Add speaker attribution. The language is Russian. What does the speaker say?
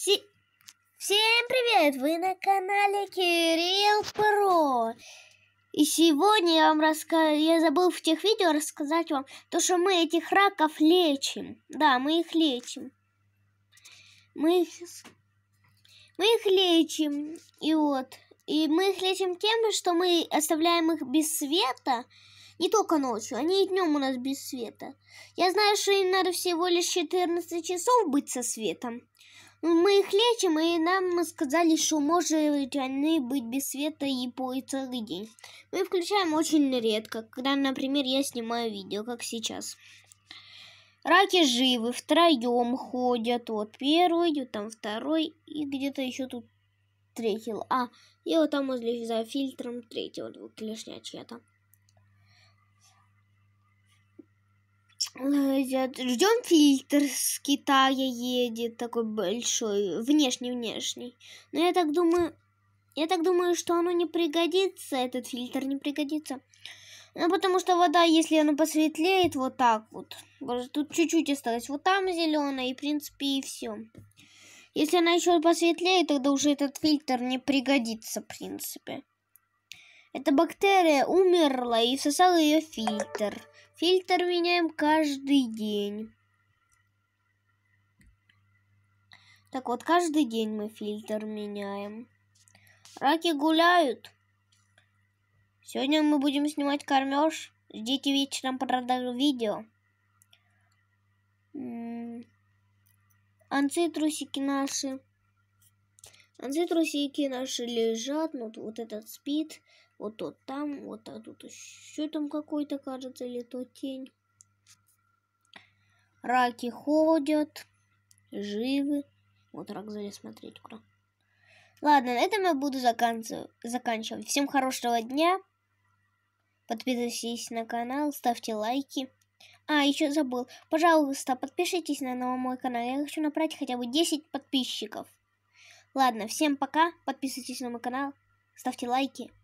Speaker 1: Все... Всем привет! Вы на канале Кирилл Про. И сегодня я вам расскажу... Я забыл в тех видео рассказать вам, то, что мы этих раков лечим. Да, мы их лечим. Мы их... Мы их лечим. И вот... И мы их лечим тем, что мы оставляем их без света. Не только ночью, они и днем у нас без света. Я знаю, что им надо всего лишь 14 часов быть со светом. Мы их лечим, и нам сказали, что может они быть без света и по целый день. Мы включаем очень редко, когда, например, я снимаю видео, как сейчас. Раки живы, втроем ходят. Вот первый, вот там второй, и где-то еще тут третий. А, и вот там возле за фильтром третий, вот клешня чья-то. Ждем фильтр с Китая едет, такой большой, внешний-внешний. Но я так думаю, я так думаю, что оно не пригодится, этот фильтр не пригодится. Ну, потому что вода, если она посветлеет вот так вот, тут чуть-чуть осталось, вот там зеленая, и, в принципе, и все. Если она еще посветлее, тогда уже этот фильтр не пригодится, в принципе. Эта бактерия умерла и всосала ее фильтр. Фильтр меняем каждый день. Так вот, каждый день мы фильтр меняем. Раки гуляют. Сегодня мы будем снимать кормеж. Ждите вечером продажу видео. Анцы трусики наши. Анцы трусики наши лежат. Ну вот этот спит. Вот тут там, вот а тут еще там какой-то, кажется, или то тень. Раки ходят, живы. Вот рак залез смотреть куда. Ладно, на этом я буду заканчивать. Всем хорошего дня. Подписывайтесь на канал, ставьте лайки. А, еще забыл. Пожалуйста, подпишитесь на новый мой канал. Я хочу набрать хотя бы 10 подписчиков. Ладно, всем пока. Подписывайтесь на мой канал, ставьте лайки.